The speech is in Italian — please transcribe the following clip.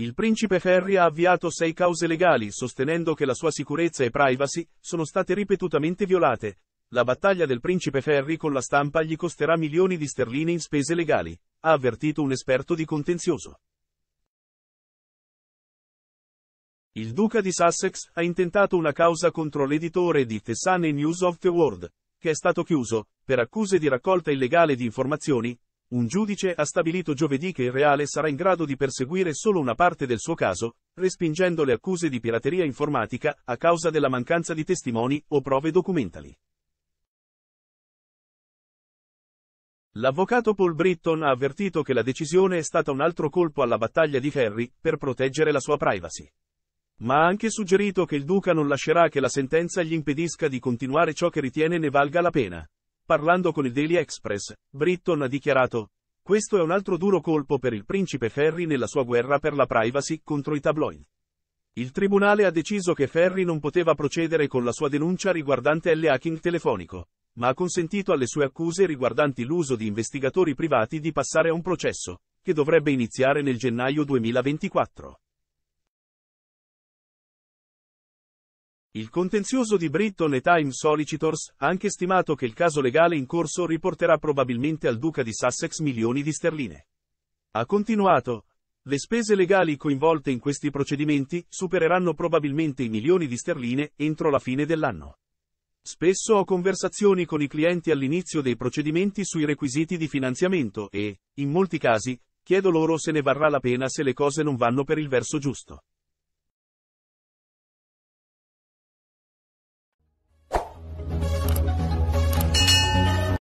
Il principe Ferri ha avviato sei cause legali sostenendo che la sua sicurezza e privacy sono state ripetutamente violate. La battaglia del principe Ferri con la stampa gli costerà milioni di sterline in spese legali, ha avvertito un esperto di contenzioso. Il duca di Sussex ha intentato una causa contro l'editore di The Sun e News of the World, che è stato chiuso, per accuse di raccolta illegale di informazioni, un giudice ha stabilito giovedì che il Reale sarà in grado di perseguire solo una parte del suo caso, respingendo le accuse di pirateria informatica a causa della mancanza di testimoni o prove documentali. L'avvocato Paul Britton ha avvertito che la decisione è stata un altro colpo alla battaglia di Harry per proteggere la sua privacy. Ma ha anche suggerito che il duca non lascerà che la sentenza gli impedisca di continuare ciò che ritiene ne valga la pena. Parlando con il Daily Express, Britton ha dichiarato, questo è un altro duro colpo per il principe Ferry nella sua guerra per la privacy contro i tabloid. Il tribunale ha deciso che Ferry non poteva procedere con la sua denuncia riguardante l'hacking telefonico, ma ha consentito alle sue accuse riguardanti l'uso di investigatori privati di passare a un processo, che dovrebbe iniziare nel gennaio 2024. Il contenzioso di Britton e Time Solicitors ha anche stimato che il caso legale in corso riporterà probabilmente al duca di Sussex milioni di sterline. Ha continuato, le spese legali coinvolte in questi procedimenti supereranno probabilmente i milioni di sterline entro la fine dell'anno. Spesso ho conversazioni con i clienti all'inizio dei procedimenti sui requisiti di finanziamento e, in molti casi, chiedo loro se ne varrà la pena se le cose non vanno per il verso giusto.